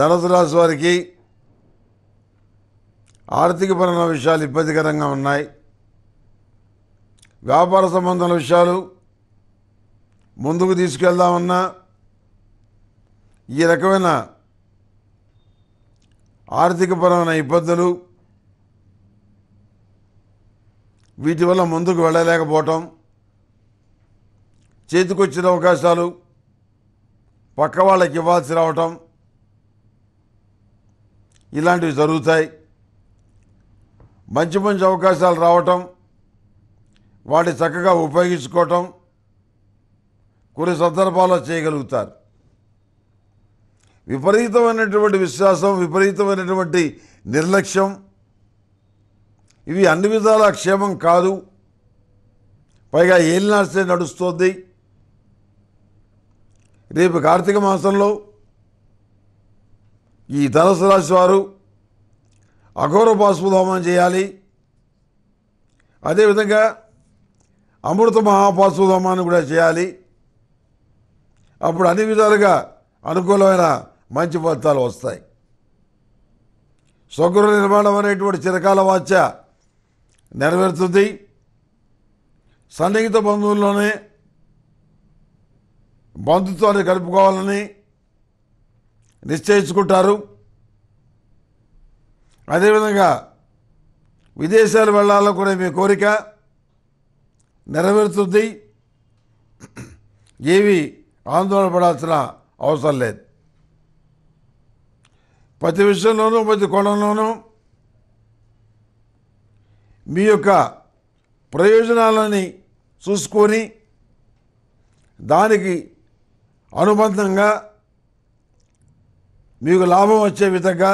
ధనుసు రాశి వారికి ఆర్థికపరమైన విషయాలు ఇబ్బందికరంగా ఉన్నాయి వ్యాపార సంబంధాల విషయాలు ముందుకు తీసుకెళ్దామన్నా ఈ రకమైన ఆర్థికపరమైన ఇబ్బందులు వీటి వల్ల ముందుకు వెళ్ళలేకపోవటం చేతికొచ్చిన అవకాశాలు పక్క వాళ్ళకి ఇవ్వాల్సి రావటం ఇలాంటివి జరుగుతాయి మంచి మంచి అవకాశాలు రావటం వాటి చక్కగా ఉపయోగించుకోవటం కొన్ని సందర్భాల్లో చేయగలుగుతారు విపరీతమైనటువంటి విశ్వాసం విపరీతమైనటువంటి నిర్లక్ష్యం ఇవి అన్ని విధాల క్షేమం కాదు పైగా ఏలినాడిసే నడుస్తుంది రేపు కార్తీక మాసంలో ఈ ధనసు రాశి వారు అఘోర హోమం చేయాలి అదేవిధంగా అమృత హోమాన్ని కూడా చేయాలి అప్పుడు అన్ని విధాలుగా అనుకూలమైన మంచి ఫలితాలు వస్తాయి స్వగృహ నిర్మాణం అనేటువంటి చిరకాల వాచ్య నెరవేరుతుంది సన్నిహిత బంధువుల్లోనే బంధుత్వాన్ని కలుపుకోవాలని నిశ్చయించుకుంటారు అదేవిధంగా విదేశాలు వెళ్ళాలనుకునే మీ కోరిక నెరవేరుతుంది ఏవి ఆందోళన పడాల్సిన అవసరం లేదు ప్రతి విషయంలోనూ ప్రతి కోణంలోనూ మీ యొక్క ప్రయోజనాలని చూసుకొని దానికి అనుబంధంగా మీకు లాభం వచ్చే విధంగా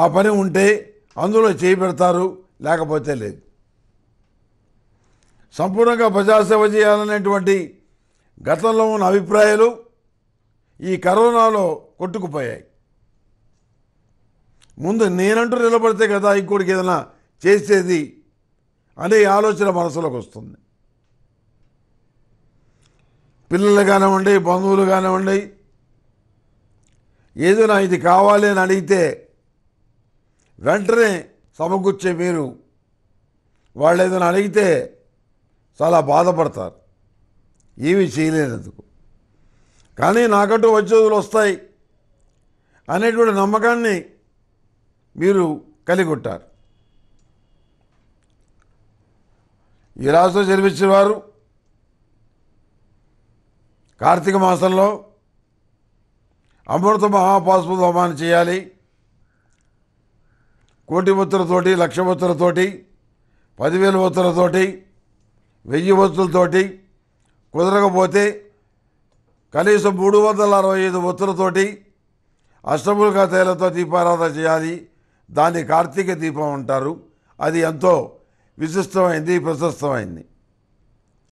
ఆ పని ఉంటే అందులో చేయి పెడతారు లేకపోతే లేదు సంపూర్ణంగా ప్రజాసేవ చేయాలనేటువంటి గతంలో ఉన్న అభిప్రాయాలు ఈ కరోనాలో కొట్టుకుపోయాయి ముందు నేనంటూ నిలబడితే కదా ఇంకోటికి ఏదైనా చేసేది అనే ఆలోచన మనసులోకి వస్తుంది పిల్లలు కానివ్వండి బంధువులు కానివ్వండి ఏదో నా ఇది కావాలి అని అడిగితే వెంటనే సమకూర్చే మీరు వాళ్ళు ఏదైనా అడిగితే చాలా బాధపడతారు ఏమీ చేయలేనందుకు కానీ నాకంటూ వచ్చేదులు వస్తాయి అనేటువంటి నమ్మకాన్ని మీరు కలిగొట్టారు ఈ రాష్ట్రం జన్మించిన వారు కార్తీక మాసంలో అమృత మహాపాస్పు హోమాన్ని చేయాలి కోటి ఒత్తులతోటి లక్ష ఒత్తులతోటి పదివేల ఒత్తులతోటి వెయ్యి ఒత్తులతోటి కుదరకపోతే కనీసం మూడు వందల అరవై ఐదు ఒత్తులతోటి అష్టములుగా తేలతో దీపారాధన చేయాలి దాన్ని కార్తీక దీపం అంటారు అది ఎంతో విశిష్టమైంది ప్రశస్తమైంది